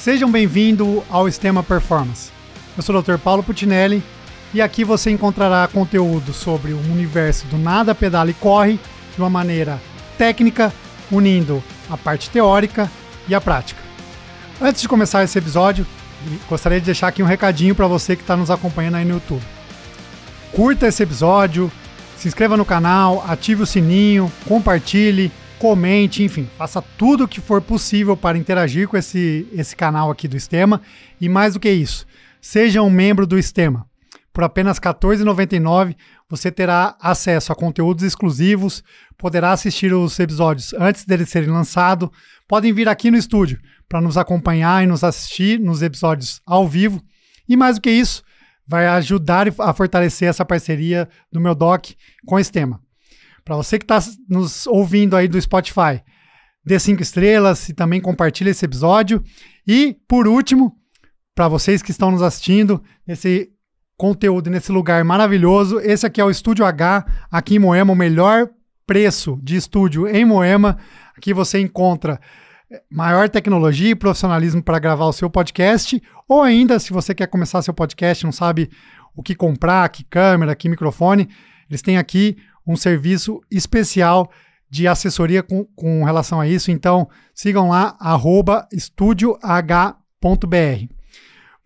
Sejam bem-vindos ao Sistema Performance. Eu sou o Dr. Paulo Putinelli e aqui você encontrará conteúdo sobre o universo do nada, pedala e corre de uma maneira técnica, unindo a parte teórica e a prática. Antes de começar esse episódio, gostaria de deixar aqui um recadinho para você que está nos acompanhando aí no YouTube. Curta esse episódio, se inscreva no canal, ative o sininho, compartilhe, comente, enfim, faça tudo o que for possível para interagir com esse, esse canal aqui do Estema. E mais do que isso, seja um membro do Estema. Por apenas R$ 14,99 você terá acesso a conteúdos exclusivos, poderá assistir os episódios antes deles serem lançados, podem vir aqui no estúdio para nos acompanhar e nos assistir nos episódios ao vivo. E mais do que isso, vai ajudar a fortalecer essa parceria do meu doc com o Estema. Para você que está nos ouvindo aí do Spotify, dê cinco estrelas e também compartilhe esse episódio. E, por último, para vocês que estão nos assistindo nesse conteúdo, nesse lugar maravilhoso, esse aqui é o Estúdio H, aqui em Moema, o melhor preço de estúdio em Moema. Aqui você encontra eh, maior tecnologia e profissionalismo para gravar o seu podcast, ou ainda, se você quer começar seu podcast, não sabe o que comprar, que câmera, que microfone, eles têm aqui um serviço especial de assessoria com, com relação a isso. Então, sigam lá, arroba estudioh.br.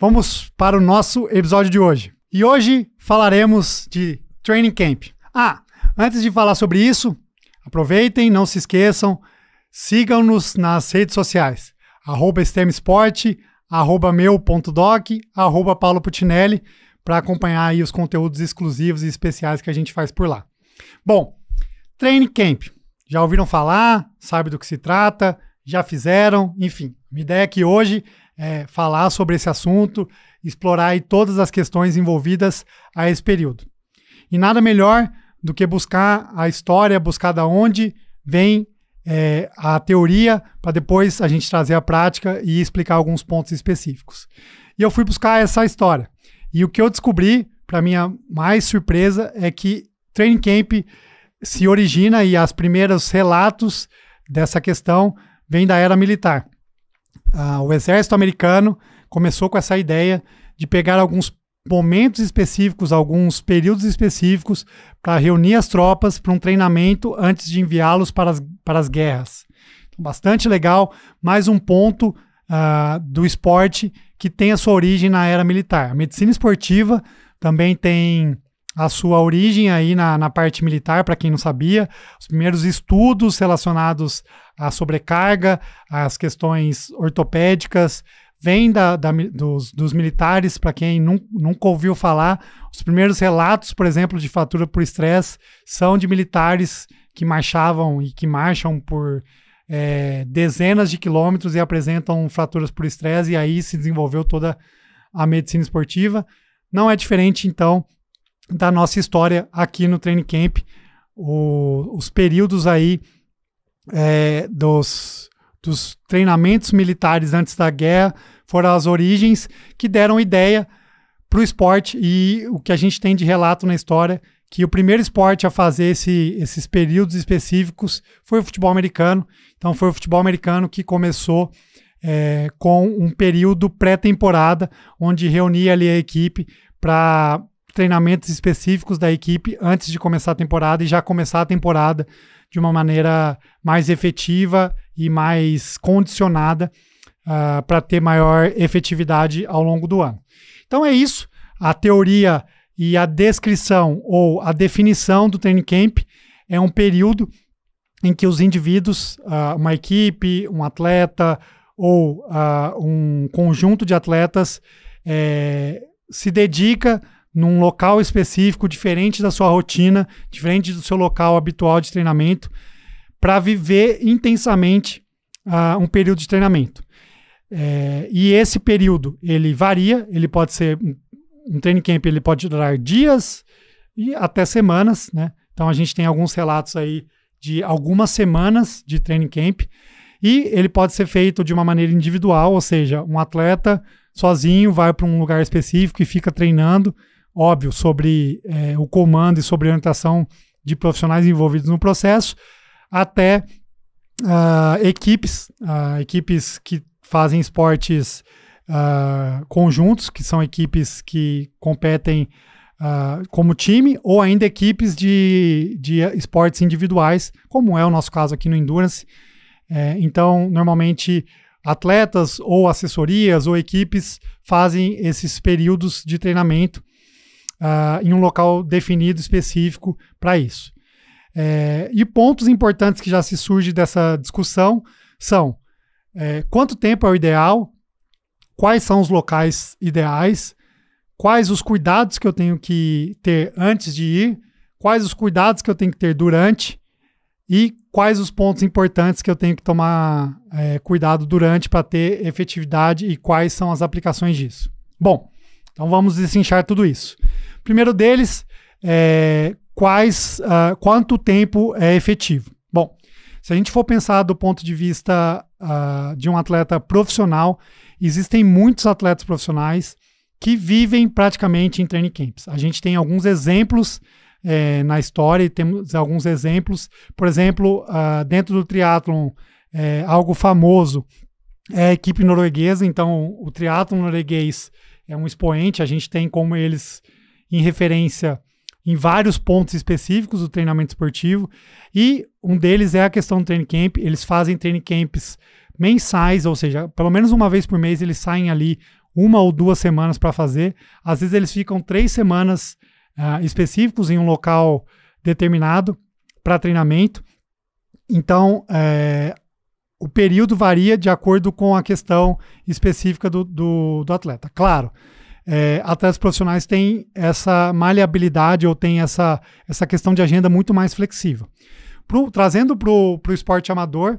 Vamos para o nosso episódio de hoje. E hoje falaremos de Training Camp. Ah, antes de falar sobre isso, aproveitem, não se esqueçam, sigam-nos nas redes sociais, arroba Esporte, arroba meu.doc, arroba Paulo Putinelli, para acompanhar aí os conteúdos exclusivos e especiais que a gente faz por lá. Bom, Training Camp. Já ouviram falar? Sabe do que se trata? Já fizeram? Enfim, minha ideia aqui hoje é falar sobre esse assunto, explorar todas as questões envolvidas a esse período. E nada melhor do que buscar a história, buscar da onde vem é, a teoria, para depois a gente trazer a prática e explicar alguns pontos específicos. E eu fui buscar essa história. E o que eu descobri, para minha mais surpresa, é que training camp se origina e as primeiros relatos dessa questão vêm da era militar. Ah, o exército americano começou com essa ideia de pegar alguns momentos específicos, alguns períodos específicos, para reunir as tropas para um treinamento antes de enviá-los para as, para as guerras. Então, bastante legal, mais um ponto ah, do esporte que tem a sua origem na era militar. A medicina esportiva também tem a sua origem aí na, na parte militar, para quem não sabia, os primeiros estudos relacionados à sobrecarga, às questões ortopédicas, vem da, da dos, dos, militares, para quem nunca ouviu falar. Os primeiros relatos, por exemplo, de fatura por estresse são de militares que marchavam e que marcham por é, dezenas de quilômetros e apresentam fraturas por estresse, e aí se desenvolveu toda a medicina esportiva. Não é diferente, então, da nossa história aqui no Training Camp, o, os períodos aí é, dos, dos treinamentos militares antes da guerra foram as origens que deram ideia para o esporte e o que a gente tem de relato na história que o primeiro esporte a fazer esse, esses períodos específicos foi o futebol americano. Então foi o futebol americano que começou é, com um período pré-temporada onde reunia ali a equipe para treinamentos específicos da equipe antes de começar a temporada e já começar a temporada de uma maneira mais efetiva e mais condicionada uh, ah, para ter maior efetividade ao longo do ano. Então é isso. A teoria e a descrição ou a definição do training camp é um período em que os indivíduos, uh, uma equipe, um atleta ou uh, um conjunto de atletas é, se dedica num local específico, diferente da sua rotina, diferente do seu local habitual de treinamento, para viver intensamente uh, um período de treinamento. É, e esse período ele varia, ele pode ser um training camp, ele pode durar dias e até semanas, né? Então a gente tem alguns relatos aí de algumas semanas de training camp e ele pode ser feito de uma maneira individual, ou seja, um atleta sozinho vai para um lugar específico e fica treinando óbvio, sobre é, o comando e sobre a orientação de profissionais envolvidos no processo, até uh, equipes, uh, equipes que fazem esportes uh, conjuntos, que são equipes que competem como time, ou ainda equipes de, de esportes individuais, como é o nosso caso aqui no Endurance. É, então, normalmente, atletas ou assessorias ou equipes fazem esses períodos de treinamento uh, em um local definido específico para isso. É, e pontos importantes que já se surge dessa discussão são é, quanto tempo é o ideal, quais são os locais ideais, quais os cuidados que eu tenho que ter antes de ir, quais os cuidados que eu tenho que ter durante e quais os pontos importantes que eu tenho que tomar é, cuidado durante para ter efetividade e quais são as aplicações disso. Bom, então vamos desinchar tudo isso. Primeiro deles, é, quais, uh, quanto tempo é efetivo? Bom, se a gente for pensar do ponto de vista uh, de um atleta profissional, existem muitos atletas profissionais que vivem praticamente em training camps. A gente tem alguns exemplos é, na história, temos alguns exemplos. Por exemplo, uh, dentro do triatlon, é, algo famoso é a equipe norueguesa. Então, o triatlon norueguês é um expoente, a gente tem como eles em referência em vários pontos específicos do treinamento esportivo, e um deles é a questão do training camp. Eles fazem training camps mensais, ou seja, pelo menos uma vez por mês eles saem ali uma ou duas semanas para fazer. Às vezes eles ficam três semanas uh, específicos em um local determinado para treinamento. Então, é, o período varia de acordo com a questão específica do, do, do atleta. Claro, é, atletas profissionais têm essa maleabilidade ou têm essa, essa questão de agenda muito mais flexível. Pro, trazendo para o esporte amador,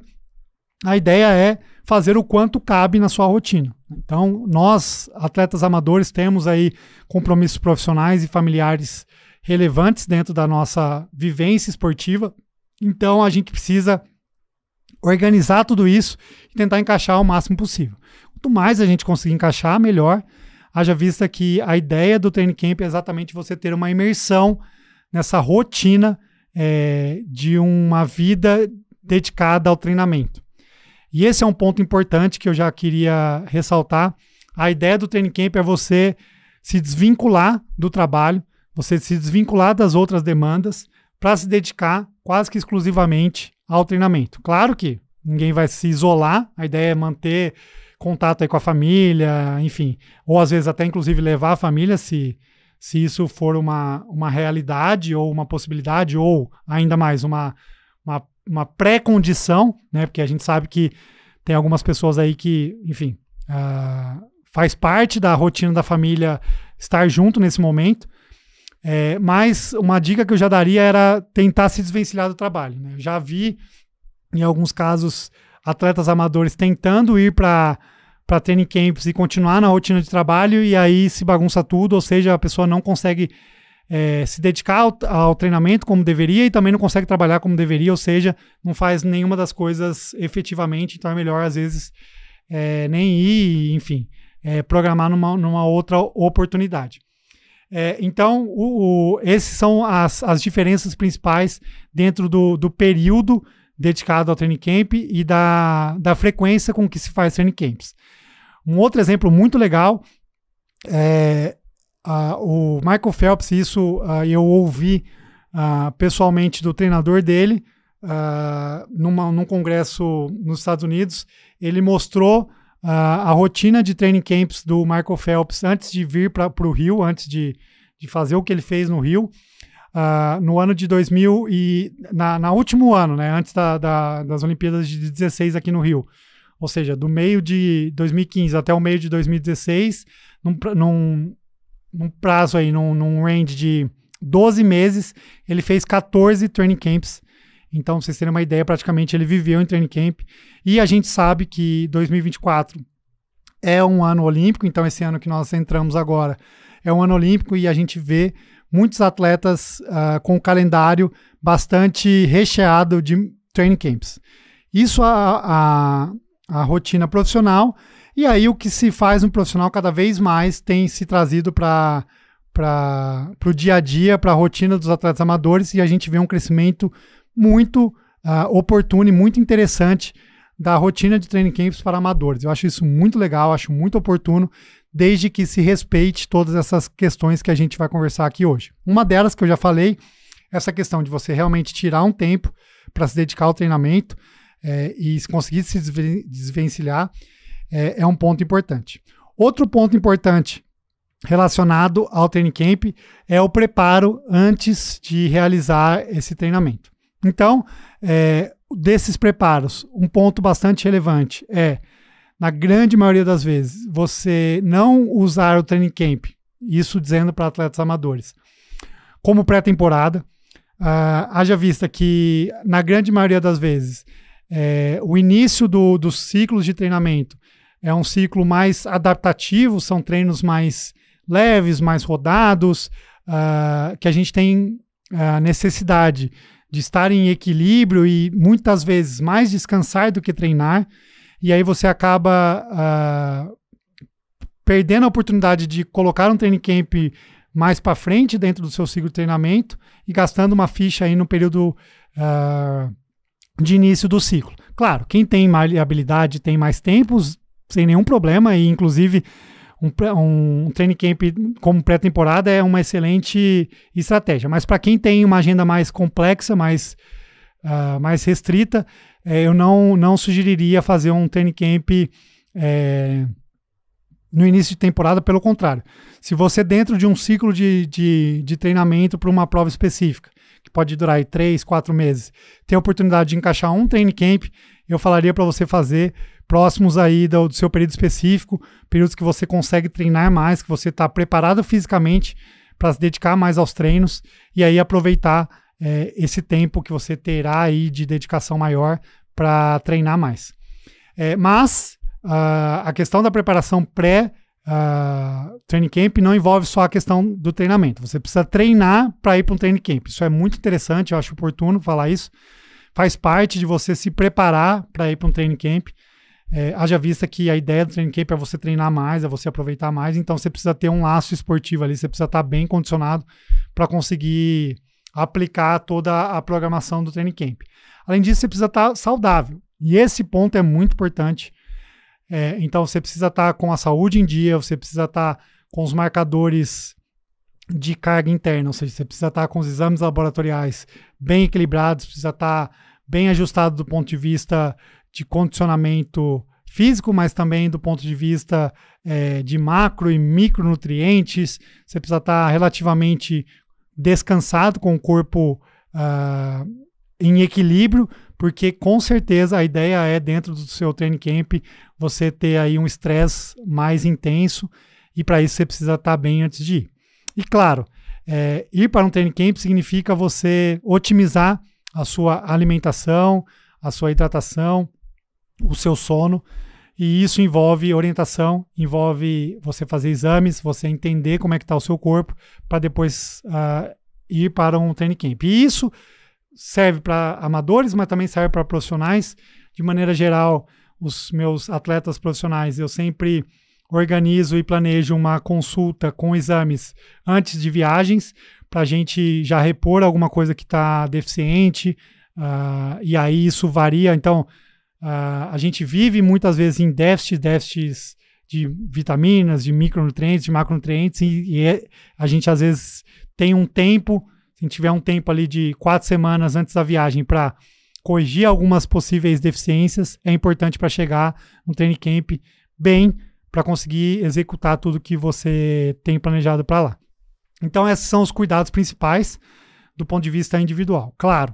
a ideia é fazer o quanto cabe na sua rotina. Então, nós, atletas amadores, temos aí compromissos profissionais e familiares relevantes dentro da nossa vivência esportiva. Então, a gente precisa organizar tudo isso e tentar encaixar o máximo possível. Quanto mais a gente conseguir encaixar, melhor. Haja vista que a ideia do training camp é exatamente você ter uma imersão nessa rotina é, de uma vida dedicada ao treinamento. E esse é um ponto importante que eu já queria ressaltar. A ideia do training camp é você se desvincular do trabalho, você se desvincular das outras demandas para se dedicar quase que exclusivamente ao treinamento. Claro que ninguém vai se isolar, a ideia é manter contato aí com a família, enfim, ou às vezes até inclusive levar a família se, se isso for uma, uma realidade ou uma possibilidade, ou ainda mais uma, uma, uma pré-condição, né? Porque a gente sabe que tem algumas pessoas aí que, enfim, uh, faz parte da rotina da família estar junto nesse momento. É, mas uma dica que eu já daria era tentar se desvencilhar do trabalho. Né? Eu já vi, em alguns casos, atletas amadores tentando ir para para training camps e continuar na rotina de trabalho e aí se bagunça tudo, ou seja, a pessoa não consegue é, se dedicar ao, ao, treinamento como deveria e também não consegue trabalhar como deveria, ou seja, não faz nenhuma das coisas efetivamente, então é melhor às vezes é, nem ir, enfim, é, programar numa, numa outra oportunidade. É, então, o, o, esses são as, as diferenças principais dentro do, do período dedicado ao training camp e da, da frequência com que se faz training camps. Um outro exemplo muito legal é a, o Michael Phelps, isso a, ah, eu ouvi a, ah, pessoalmente do treinador dele ah, numa, num congresso nos Estados Unidos. Ele mostrou a, a rotina de training camps do Michael Phelps antes de vir para o Rio, antes de, de fazer o que ele fez no Rio, uh, no ano de 2000 e na, na último ano, né, antes da, da, das Olimpíadas de 16 aqui no Rio. Ou seja, do meio de 2015 até o meio de 2016, num, num, num prazo aí, num, num range de 12 meses, ele fez 14 training camps então, pra vocês terem uma ideia, praticamente ele viveu em training camp. E a gente sabe que 2024 é um ano olímpico, então esse ano que nós entramos agora é um ano olímpico e a gente vê muitos atletas uh, com o calendário bastante recheado de training camps. Isso a, a, a rotina profissional, e aí o que se faz um profissional cada vez mais tem se trazido para para o dia a dia, para a rotina dos atletas amadores, e a gente vê um crescimento muito uh, e muito interessante da rotina de training camps para amadores. Eu acho isso muito legal, acho muito oportuno, desde que se respeite todas essas questões que a gente vai conversar aqui hoje. Uma delas que eu já falei, essa questão de você realmente tirar um tempo para se dedicar ao treinamento é, e conseguir se desvencilhar é, é um ponto importante. Outro ponto importante relacionado ao training camp é o preparo antes de realizar esse treinamento. Então, é, desses preparos, um ponto bastante relevante é, na grande maioria das vezes, você não usar o training camp, isso dizendo para atletas amadores, como pré-temporada. Uh, haja vista que, na grande maioria das vezes, é, o início do, dos ciclos de treinamento é um ciclo mais adaptativo, são treinos mais leves, mais rodados, uh, que a gente tem uh, necessidade de estar em equilíbrio e muitas vezes mais descansar do que treinar, e aí você acaba uh, perdendo a oportunidade de colocar um training camp mais para frente dentro do seu ciclo de treinamento e gastando uma ficha aí no período uh, de início do ciclo. Claro, quem tem habilidade tem mais tempos, sem nenhum problema, e inclusive um, um training camp como pré-temporada é uma excelente estratégia. Mas para quem tem uma agenda mais complexa, mais, uh, mais restrita, eh, eu não, não sugeriria fazer um training camp eh, no início de temporada, pelo contrário. Se você, dentro de um ciclo de, de, de treinamento para uma prova específica, que pode durar aí três, quatro meses, tem a oportunidade de encaixar um training camp, eu falaria para você fazer próximos aí do, do seu período específico, períodos que você consegue treinar mais, que você está preparado fisicamente para se dedicar mais aos treinos e aí aproveitar é, esse tempo que você terá aí de dedicação maior para treinar mais. É, mas uh, a questão da preparação pré uh, training camp não envolve só a questão do treinamento. Você precisa treinar para ir para um training camp. Isso é muito interessante, eu acho oportuno falar isso. Faz parte de você se preparar para ir para um training camp é, haja vista que a ideia do training camp é você treinar mais, é você aproveitar mais, então você precisa ter um laço esportivo ali, você precisa estar tá bem condicionado para conseguir aplicar toda a programação do training camp. Além disso, você precisa estar tá saudável, e esse ponto é muito importante. É, então, você precisa estar tá com a saúde em dia, você precisa estar com os marcadores de carga interna, ou seja, você precisa estar com os exames laboratoriais bem equilibrados, precisa estar bem ajustado do ponto de vista de condicionamento físico, mas também do ponto de vista é, de macro e micronutrientes. Você precisa estar tá relativamente descansado, com o corpo uh, em equilíbrio, porque com certeza a ideia é, dentro do seu training camp, você ter aí um estresse mais intenso e para isso você precisa estar tá bem antes de ir. E claro, é, ir para um training camp significa você otimizar a sua alimentação, a sua hidratação, o seu sono. E isso envolve orientação, envolve você fazer exames, você entender como é que está o seu corpo, para depois uh, ir para um training camp. E isso serve para amadores, mas também serve para profissionais. De maneira geral, os meus atletas profissionais, eu sempre organizo e planejo uma consulta com exames antes de viagens, para a gente já repor alguma coisa que está deficiente, uh, e aí isso varia. Então, Uh, a gente vive muitas vezes em déficits, déficits de vitaminas, de micronutrientes, de macronutrientes, e, e é, a gente às vezes tem um tempo, se tiver um tempo ali de quatro semanas antes da viagem para corrigir algumas possíveis deficiências, é importante para chegar no training camp bem para conseguir executar tudo que você tem planejado para lá. Então, esses são os cuidados principais do ponto de vista individual. Claro,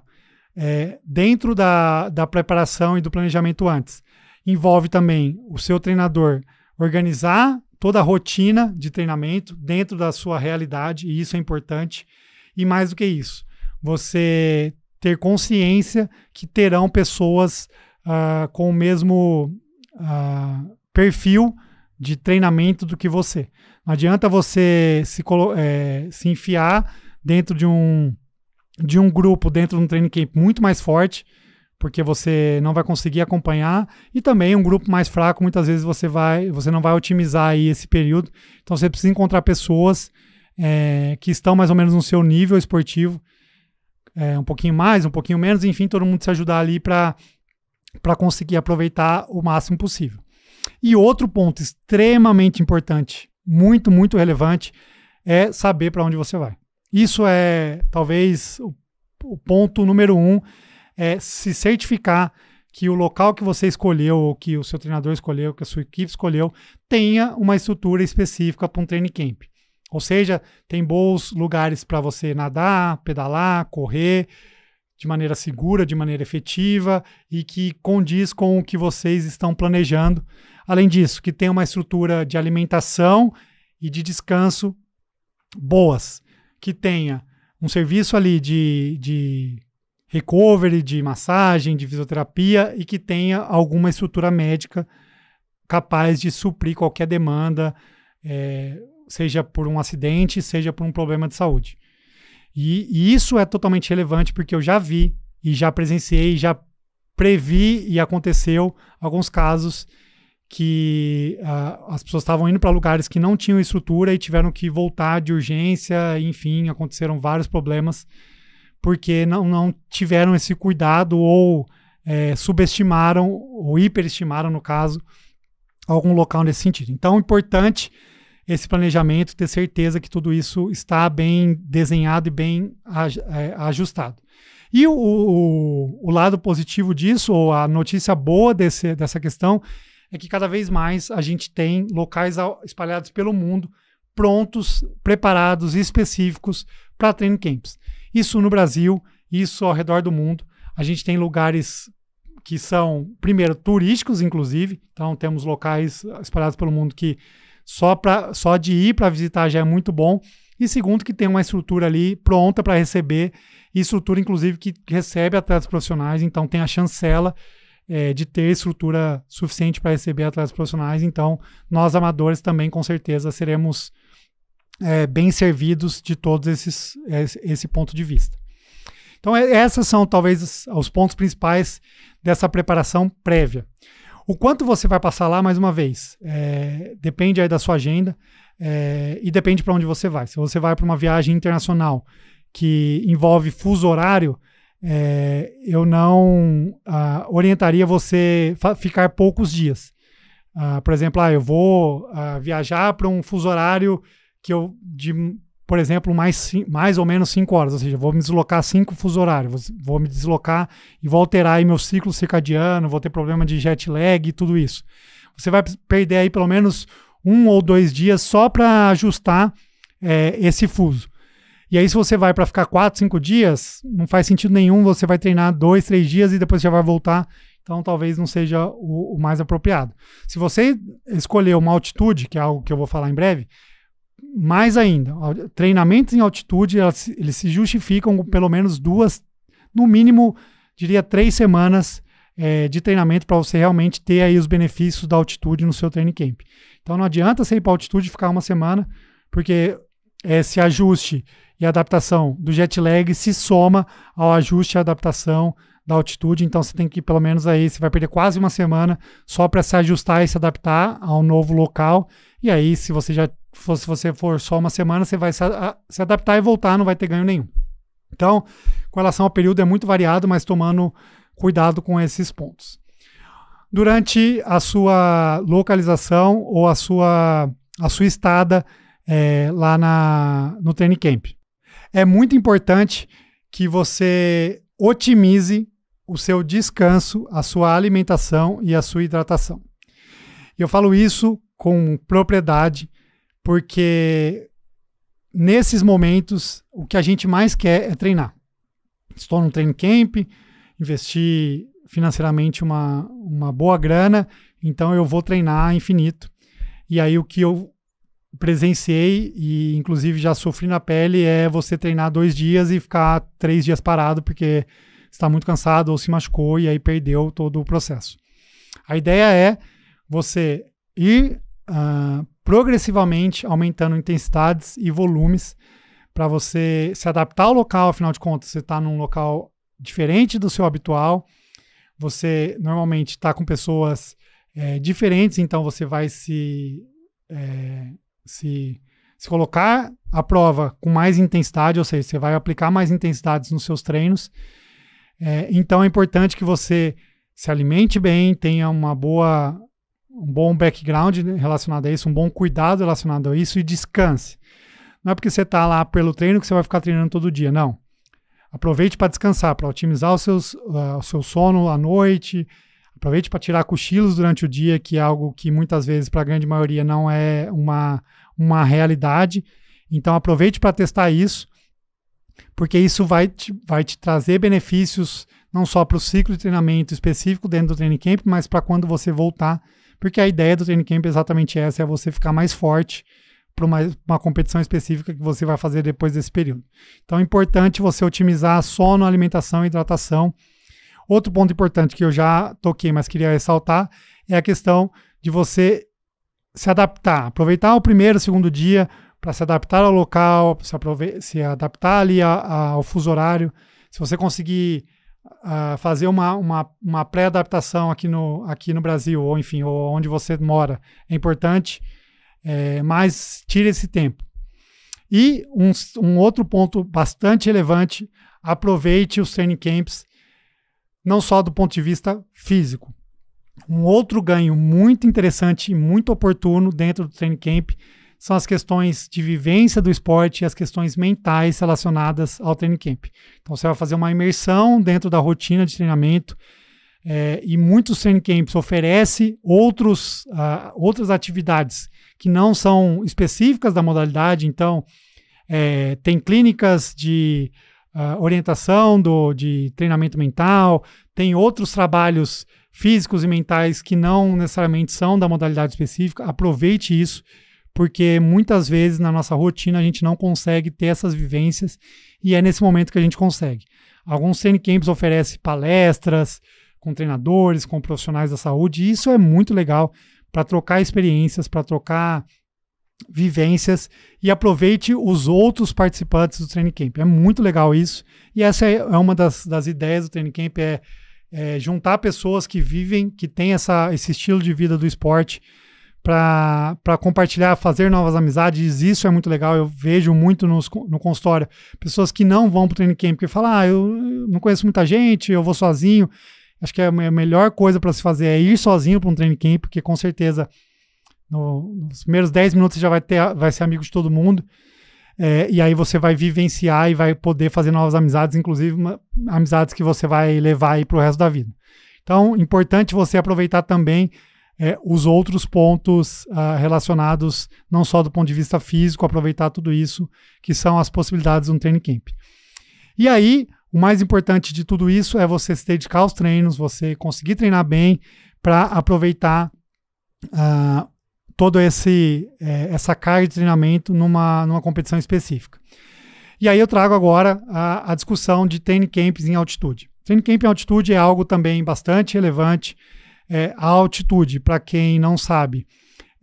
é, dentro da, da preparação e do planejamento antes. Envolve também o seu treinador organizar toda a rotina de treinamento dentro da sua realidade, e isso é importante. E mais do que isso, você ter consciência que terão pessoas uh, com o mesmo uh, perfil de treinamento do que você. Não adianta você se, é, se enfiar dentro de um de um grupo dentro de um training camp muito mais forte, porque você não vai conseguir acompanhar, e também um grupo mais fraco, muitas vezes você vai, você não vai otimizar aí esse período. Então você precisa encontrar pessoas é, que estão mais ou menos no seu nível esportivo, é, um pouquinho mais, um pouquinho menos, enfim, todo mundo se ajudar ali para conseguir aproveitar o máximo possível. E outro ponto extremamente importante, muito, muito relevante, é saber para onde você vai. Isso é talvez o, o ponto número um: é se certificar que o local que você escolheu, ou que o seu treinador escolheu, que a sua equipe escolheu, tenha uma estrutura específica para um training camp. Ou seja, tem bons lugares para você nadar, pedalar, correr de maneira segura, de maneira efetiva e que condiz com o que vocês estão planejando. Além disso, que tenha uma estrutura de alimentação e de descanso boas que tenha um serviço ali de, de recovery, de massagem, de fisioterapia e que tenha alguma estrutura médica capaz de suprir qualquer demanda, é, seja por um acidente, seja por um problema de saúde. E, e, isso é totalmente relevante porque eu já vi e já presenciei, já previ e aconteceu alguns casos que uh, as pessoas estavam indo para lugares que não tinham estrutura e tiveram que voltar de urgência, enfim, aconteceram vários problemas porque não, não tiveram esse cuidado ou é, subestimaram ou hiperestimaram, no caso, algum local nesse sentido. Então, é importante esse planejamento, ter certeza que tudo isso está bem desenhado e bem é, ajustado. E o, o, o lado positivo disso, ou a notícia boa desse, dessa questão, é que cada vez mais a gente tem locais espalhados pelo mundo prontos, preparados e específicos para training camps. Isso no Brasil, isso ao redor do mundo. A gente tem lugares que são, primeiro, turísticos, inclusive. Então, temos locais espalhados pelo mundo que só, pra, só de ir para visitar já é muito bom. E segundo, que tem uma estrutura ali pronta para receber, e estrutura, inclusive, que recebe atletas profissionais. Então, tem a chancela é, de ter estrutura suficiente para receber atletas profissionais. Então, nós amadores também, com certeza, seremos é, bem servidos de todos esses é, esse ponto de vista. Então, é, essas são talvez os pontos principais dessa preparação prévia. O quanto você vai passar lá, mais uma vez, é, depende aí da sua agenda é, e depende para onde você vai. Se você vai para uma viagem internacional que envolve fuso horário, é, eu não ah, orientaria você ficar poucos dias. Ah, por exemplo, ah, eu vou ah, viajar para um fuso horário que eu, de, por exemplo, mais, mais ou menos 5 horas, ou seja, vou me deslocar 5 fuso horários, vou, vou me deslocar e vou alterar aí meu ciclo circadiano, vou ter problema de jet lag e tudo isso. Você vai perder aí pelo menos um ou dois dias só para ajustar é, esse fuso. E aí, se você vai para ficar quatro, cinco dias, não faz sentido nenhum. Você vai treinar dois, três dias e depois já vai voltar. Então, talvez não seja o, o mais apropriado. Se você escolher uma altitude, que é algo que eu vou falar em breve, mais ainda, treinamentos em altitude, elas, eles se justificam com pelo menos duas, no mínimo, diria três semanas é, de treinamento para você realmente ter aí os benefícios da altitude no seu training camp. Então não adianta você ir para altitude e ficar uma semana, porque esse é, ajuste e adaptação do jet lag se soma ao ajuste e adaptação da altitude, então você tem que pelo menos aí você vai perder quase uma semana só para se ajustar e se adaptar ao novo local. E aí, se você já for, se você for só uma semana, você vai se, a, se adaptar e voltar, não vai ter ganho nenhum. Então, com relação ao período é muito variado, mas tomando cuidado com esses pontos. Durante a sua localização ou a sua a sua estada é, lá na, no training camp. É muito importante que você otimize o seu descanso, a sua alimentação e a sua hidratação. Eu falo isso com propriedade porque nesses momentos o que a gente mais quer é treinar. Estou no training camp, investi financeiramente uma, uma boa grana, então eu vou treinar infinito. E aí o que eu presenciei e inclusive já sofri na pele é você treinar dois dias e ficar três dias parado porque está muito cansado ou se machucou e aí perdeu todo o processo. A ideia é você ir uh, progressivamente aumentando intensidades e volumes para você se adaptar ao local, afinal de contas, você está num local diferente do seu habitual, você normalmente está com pessoas é, diferentes, então você vai se é, se, se colocar a prova com mais intensidade, ou seja, você vai aplicar mais intensidades nos seus treinos. É, então é importante que você se alimente bem, tenha uma boa, um bom background relacionado a isso, um bom cuidado relacionado a isso e descanse. Não é porque você está lá pelo treino que você vai ficar treinando todo dia, não. Aproveite para descansar, para otimizar o seus, uh, o seu sono à noite, Aproveite para tirar cochilos durante o dia, que é algo que muitas vezes, para a grande maioria, não é uma, uma realidade. Então, aproveite para testar isso, porque isso vai te, vai te trazer benefícios não só para o ciclo de treinamento específico dentro do training camp, mas para quando você voltar, porque a ideia do training camp é exatamente essa, é você ficar mais forte para uma, uma, competição específica que você vai fazer depois desse período. Então é importante você otimizar sono, alimentação e hidratação Outro ponto importante que eu já toquei, mas queria ressaltar, é a questão de você se adaptar, aproveitar o primeiro, segundo dia para se adaptar ao local, se, se adaptar ali a, a, ao fuso horário. Se você conseguir uh, fazer uma, uma, uma pré-adaptação aqui no, aqui no Brasil, ou enfim, ou onde você mora, é importante, é, mas tire esse tempo. E um, um outro ponto bastante relevante, aproveite os training camps não só do ponto de vista físico. Um outro ganho muito interessante e muito oportuno dentro do training camp são as questões de vivência do esporte e as questões mentais relacionadas ao training camp. Então você vai fazer uma imersão dentro da rotina de treinamento é, e muitos training camps oferecem outros, uh, outras atividades que não são específicas da modalidade. Então é, tem clínicas de uh, orientação do, de treinamento mental, tem outros trabalhos físicos e mentais que não necessariamente são da modalidade específica. Aproveite isso, porque muitas vezes na nossa rotina a gente não consegue ter essas vivências e é nesse momento que a gente consegue. Alguns training camps oferecem palestras com treinadores, com profissionais da saúde, e isso é muito legal para trocar experiências, para trocar vivências e aproveite os outros participantes do Training Camp. É muito legal isso. E essa é, é uma das, das ideias do Training Camp, é, é juntar pessoas que vivem, que têm essa, esse estilo de vida do esporte para compartilhar, fazer novas amizades. Isso é muito legal. Eu vejo muito nos, no consultório pessoas que não vão para o training camp porque falam: ah, eu não conheço muita gente, eu vou sozinho. Acho que é a melhor coisa para se fazer é ir sozinho para um training camp, porque com certeza no, nos primeiros 10 minutos você já vai, ter, vai ser amigo de todo mundo. É, e aí você vai vivenciar e vai poder fazer novas amizades, inclusive uma, amizades que você vai levar aí para o resto da vida. Então, importante você aproveitar também é, os outros pontos ah, relacionados, não só do ponto de vista físico, aproveitar tudo isso, que são as possibilidades de um training camp. E aí, o mais importante de tudo isso é você se dedicar aos treinos, você conseguir treinar bem para aproveitar ah, todo esse é, essa carga de treinamento numa, numa competição específica. E aí eu trago agora a, a discussão de training camps em altitude. Training camp em altitude é algo também bastante relevante. É, a altitude, para quem não sabe,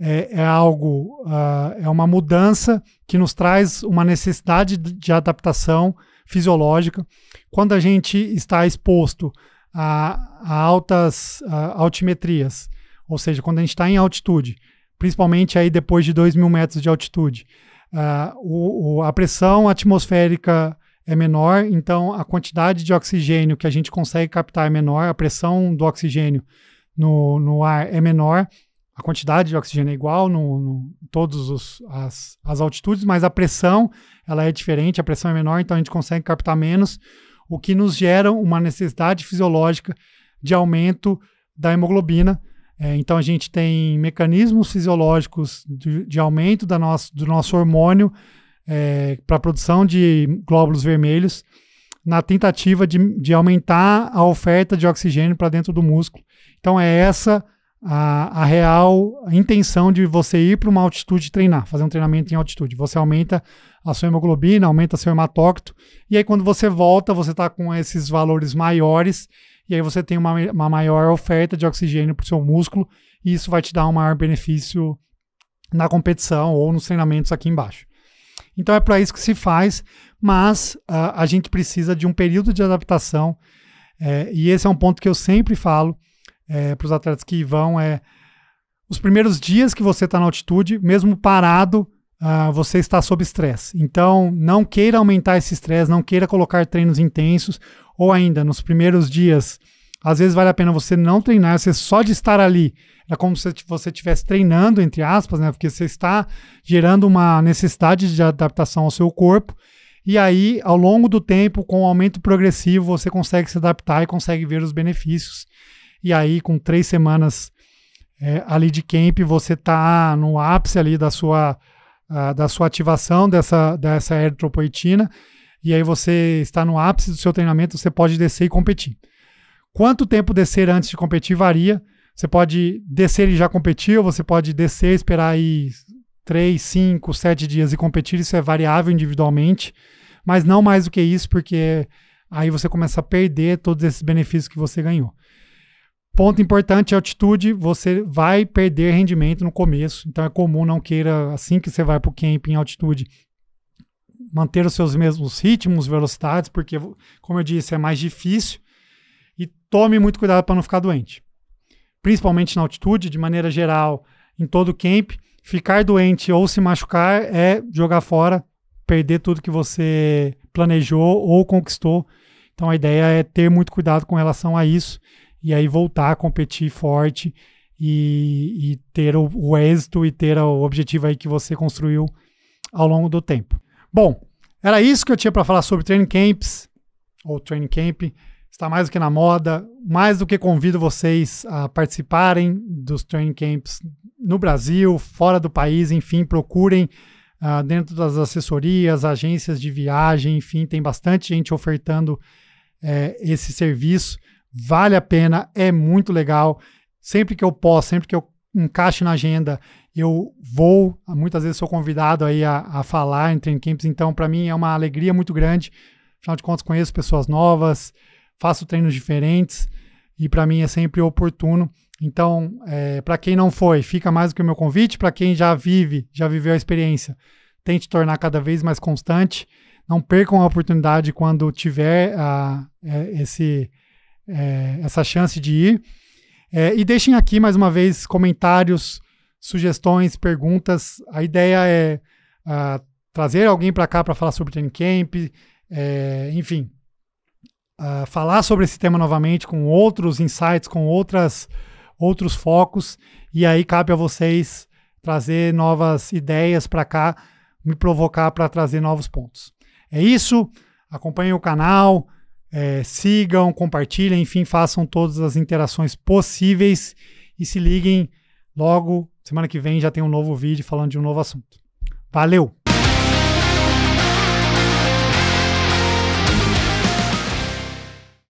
é, é algo, uh, é uma mudança que nos traz uma necessidade de adaptação fisiológica. Quando a gente está exposto a, a altas a altimetrias, ou seja, quando a gente está em altitude, principalmente aí depois de 2 mil metros de altitude. Uh, o, o, a pressão atmosférica é menor, então a quantidade de oxigênio que a gente consegue captar é menor, a pressão do oxigênio no, no ar é menor, a quantidade de oxigênio é igual no, no todas as, as altitudes, mas a pressão ela é diferente, a pressão é menor, então a gente consegue captar menos, o que nos gera uma necessidade fisiológica de aumento da hemoglobina, é, então a gente tem mecanismos fisiológicos de, de aumento da nosso, do nosso hormônio é, para a produção de glóbulos vermelhos na tentativa de, de aumentar a oferta de oxigênio para dentro do músculo. Então é essa a, a real intenção de você ir para uma altitude treinar, fazer um treinamento em altitude. Você aumenta a sua hemoglobina, aumenta seu hematócrito, e aí quando você volta, você está com esses valores maiores e aí você tem uma, uma maior oferta de oxigênio para o seu músculo, e isso vai te dar um maior benefício na competição ou nos treinamentos aqui embaixo. Então é para isso que se faz, mas uh, a gente precisa de um período de adaptação, é, e esse é um ponto que eu sempre falo é, para os atletas que vão, é os primeiros dias que você está na altitude, mesmo parado, ah, você está sob estresse. Então, não queira aumentar esse estresse, não queira colocar treinos intensos, ou ainda, nos primeiros dias, às vezes vale a pena você não treinar, você só de estar ali, é como se você estivesse treinando, entre aspas, né? Porque você está gerando uma necessidade de adaptação ao seu corpo. E aí, ao longo do tempo, com o aumento progressivo, você consegue se adaptar e consegue ver os benefícios. E aí, com três semanas é, ali de camp, você está no ápice ali da sua da sua ativação dessa, dessa eritropoetina, e aí você está no ápice do seu treinamento, você pode descer e competir. Quanto tempo descer antes de competir varia. Você pode descer e já competir, ou você pode descer, esperar aí 3, 5, 7 dias e competir. Isso é variável individualmente, mas não mais do que isso, porque aí você começa a perder todos esses benefícios que você ganhou. Ponto importante, é altitude, você vai perder rendimento no começo. Então é comum não queira, assim que você vai para o camp em altitude, manter os seus mesmos ritmos, velocidades, porque, como eu disse, é mais difícil. E tome muito cuidado para não ficar doente. Principalmente na altitude, de maneira geral, em todo o camp, ficar doente ou se machucar é jogar fora, perder tudo que você planejou ou conquistou. Então a ideia é ter muito cuidado com relação a isso e aí voltar a competir forte e, e ter o, o, êxito e ter o objetivo aí que você construiu ao longo do tempo. Bom, era isso que eu tinha para falar sobre training camps ou training camp. Está mais do que na moda. Mais do que convido vocês a participarem dos training camps no Brasil, fora do país, enfim, procurem uh, dentro das assessorias, agências de viagem, enfim, tem bastante gente ofertando eh, esse serviço. Vale a pena, é muito legal. Sempre que eu posso, sempre que eu encaixo na agenda, eu vou, muitas vezes sou convidado aí a, a falar em training camps, então para mim é uma alegria muito grande. Afinal de contas, conheço pessoas novas, faço treinos diferentes e para mim é sempre oportuno. Então, é, para quem não foi, fica mais do que o meu convite. Para quem já vive, já viveu a experiência, tente tornar cada vez mais constante. Não percam a oportunidade quando tiver ah, é, esse é, essa chance de ir. É, e deixem aqui, mais uma vez, comentários, sugestões, perguntas. A ideia é trazer alguém para cá para falar sobre training camp, é, enfim, falar sobre esse tema novamente com outros insights, com outras, outros focos. E aí cabe a vocês trazer novas ideias para cá, me provocar para trazer novos pontos. É isso. Acompanhem o canal é, sigam, compartilhem, enfim, façam todas as interações possíveis e se liguem logo. Semana que vem já tem um novo vídeo falando de um novo assunto. Valeu!